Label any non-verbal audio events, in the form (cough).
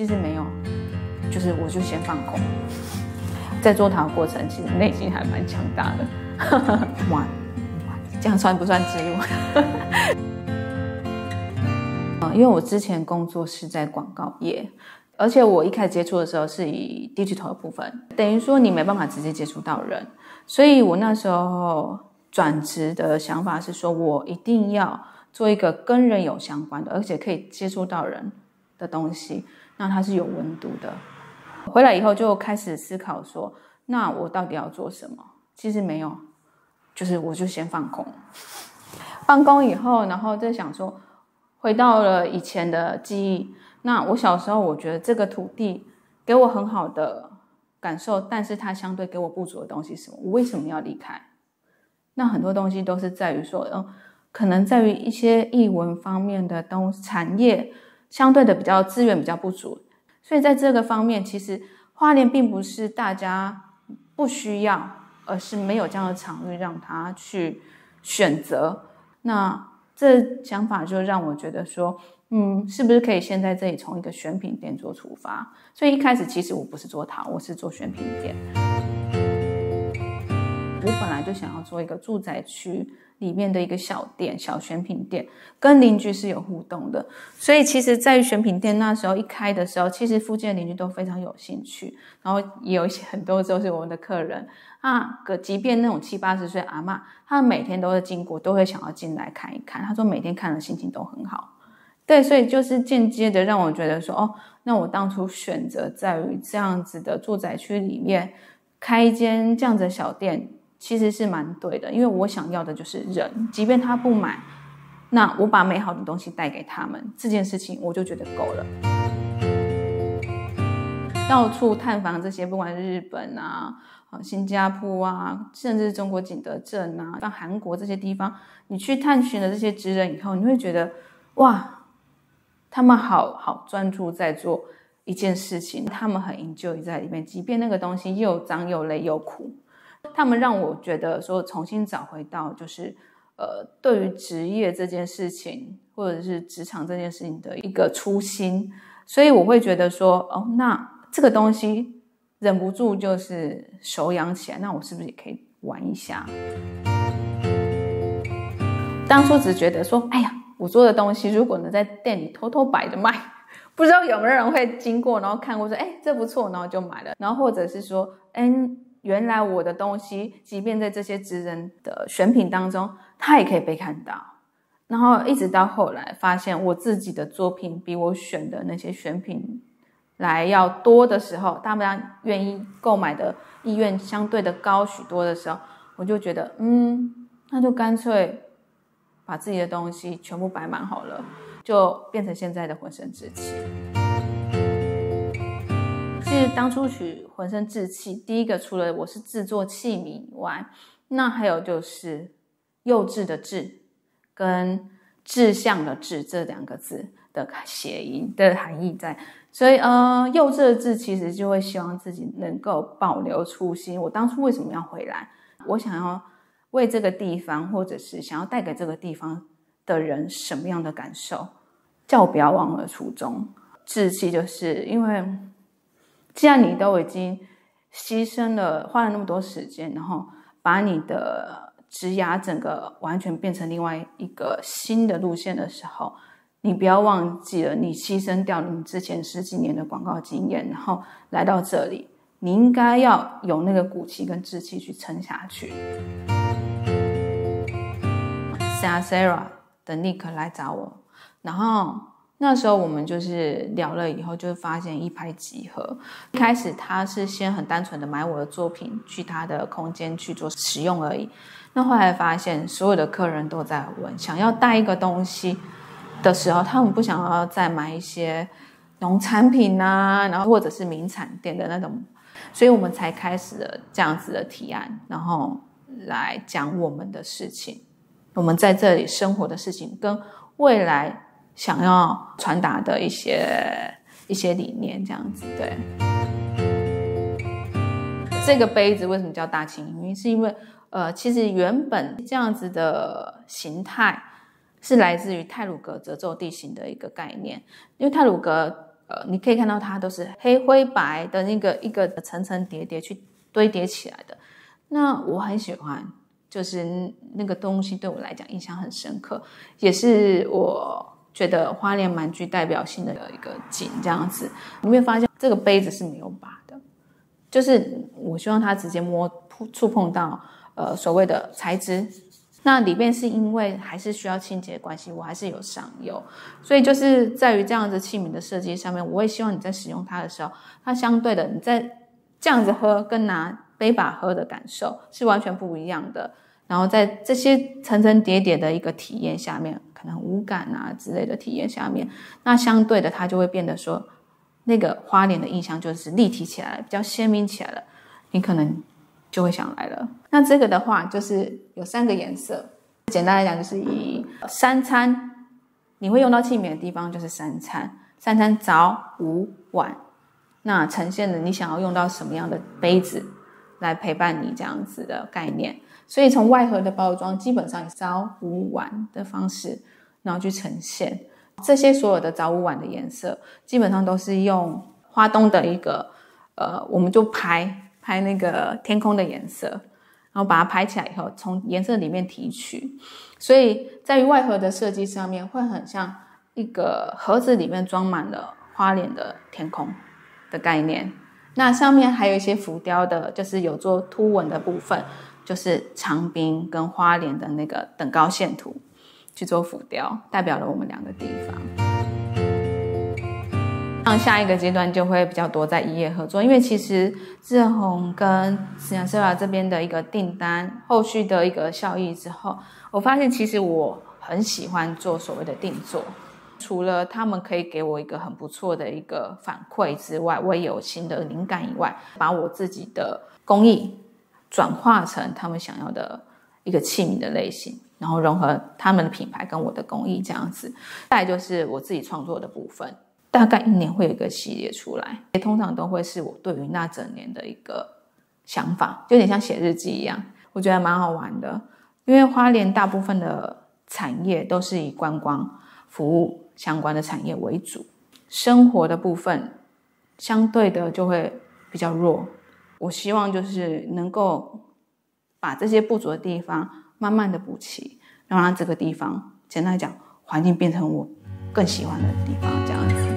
其实没有，就是我就先放空，在做它过程，其实内心还蛮强大的。(laughs) 哇，这样算不算植入？啊，(laughs) 因为我之前工作是在广告业，而且我一开始接触的时候是以 digital 的部分，等于说你没办法直接接触到人，所以我那时候转职的想法是说，我一定要做一个跟人有相关的，而且可以接触到人。的东西，那它是有温度的。回来以后就开始思考说，那我到底要做什么？其实没有，就是我就先放空。放空以后，然后再想说，回到了以前的记忆。那我小时候，我觉得这个土地给我很好的感受，但是它相对给我不足的东西是什么？我为什么要离开？那很多东西都是在于说，嗯，可能在于一些译文方面的东产业。相对的比较资源比较不足，所以在这个方面，其实花莲并不是大家不需要，而是没有这样的场域让他去选择。那这想法就让我觉得说，嗯，是不是可以先在这里从一个选品店做出发？所以一开始其实我不是做淘，我是做选品店。我本来就想要做一个住宅区里面的一个小店，小选品店，跟邻居是有互动的。所以其实，在选品店那时候一开的时候，其实附近的邻居都非常有兴趣。然后也有一些 (laughs) 很多都是我们的客人啊，个即便那种七八十岁阿妈，她每天都会经过，都会想要进来看一看。她说每天看的心情都很好。对，所以就是间接的让我觉得说，哦，那我当初选择在于这样子的住宅区里面开一间这样子的小店。其实是蛮对的，因为我想要的就是人，即便他不买，那我把美好的东西带给他们，这件事情我就觉得够了。到处探访这些，不管是日本啊、新加坡啊，甚至是中国景德镇啊、像韩国这些地方，你去探寻了这些职人以后，你会觉得哇，他们好好专注在做一件事情，他们很 enjoy 在里面，即便那个东西又脏又累又苦。他们让我觉得说重新找回到就是，呃，对于职业这件事情或者是职场这件事情的一个初心，所以我会觉得说哦，那这个东西忍不住就是手痒起来，那我是不是也可以玩一下？当初只觉得说，哎呀，我做的东西如果能在店里偷偷摆着卖，(laughs) 不知道有没有人会经过然后看过说，哎，这不错，然后就买了，然后或者是说，哎。原来我的东西，即便在这些职人的选品当中，它也可以被看到。然后一直到后来发现，我自己的作品比我选的那些选品来要多的时候，大家愿意购买的意愿相对的高许多的时候，我就觉得，嗯，那就干脆把自己的东西全部摆满好了，就变成现在的浑身之气。当初取浑身志气，第一个除了我是制作器皿以外，那还有就是幼稚的“稚”跟志向的“志”这两个字的谐音的含义在。所以，呃，幼稚的“志其实就会希望自己能够保留初心。我当初为什么要回来？我想要为这个地方，或者是想要带给这个地方的人什么样的感受？叫我不要忘了初衷。志气就是因为。既然你都已经牺牲了，花了那么多时间，然后把你的职涯整个完全变成另外一个新的路线的时候，你不要忘记了，你牺牲掉你之前十几年的广告经验，然后来到这里，你应该要有那个骨气跟志气去撑下去。谢谢 Sarah 的 Nick 来找我，然后。那时候我们就是聊了以后，就发现一拍即合。一开始他是先很单纯的买我的作品去他的空间去做使用而已。那后来发现所有的客人都在问，想要带一个东西的时候，他们不想要再买一些农产品啊，然后或者是名产店的那种，所以我们才开始了这样子的提案，然后来讲我们的事情，我们在这里生活的事情跟未来。想要传达的一些一些理念，这样子对。这个杯子为什么叫大青？因为是因为呃，其实原本这样子的形态是来自于泰鲁格褶皱地形的一个概念。因为泰鲁格呃，你可以看到它都是黑灰白的那个一个层层叠叠去堆叠起来的。那我很喜欢，就是那个东西对我来讲印象很深刻，也是我。觉得花莲蛮具代表性的一个景这样子，你会发现这个杯子是没有把的，就是我希望它直接摸触碰到呃所谓的材质，那里面是因为还是需要清洁关系，我还是有上油，所以就是在于这样子器皿的设计上面，我也希望你在使用它的时候，它相对的你在这样子喝跟拿杯把喝的感受是完全不一样的，然后在这些层层叠叠的一个体验下面。可能无感啊之类的体验下面，那相对的它就会变得说，那个花脸的印象就是立体起来，比较鲜明起来了，你可能就会想来了。那这个的话就是有三个颜色，简单来讲就是以三餐，你会用到器皿的地方就是三餐，三餐早午晚，那呈现的你想要用到什么样的杯子来陪伴你这样子的概念。所以从外盒的包装基本上也是早午晚的方式，然后去呈现这些所有的早午晚的颜色，基本上都是用花东的一个，呃，我们就拍拍那个天空的颜色，然后把它拍起来以后，从颜色里面提取。所以在于外盒的设计上面，会很像一个盒子里面装满了花脸的天空的概念。那上面还有一些浮雕的，就是有做凸纹的部分。就是长滨跟花莲的那个等高线图去做浮雕，代表了我们两个地方。那下一个阶段就会比较多在一页合作，因为其实志宏跟沈阳丝华这边的一个订单，后续的一个效益之后，我发现其实我很喜欢做所谓的定做，除了他们可以给我一个很不错的一个反馈之外，我也有新的灵感以外，把我自己的工艺。转化成他们想要的一个器皿的类型，然后融合他们的品牌跟我的工艺这样子。再就是我自己创作的部分，大概一年会有一个系列出来，也通常都会是我对于那整年的一个想法，就有点像写日记一样，我觉得蛮好玩的。因为花莲大部分的产业都是以观光服务相关的产业为主，生活的部分相对的就会比较弱。我希望就是能够把这些不足的地方慢慢的补齐，让它这个地方，简单讲，环境变成我更喜欢的地方，这样。子。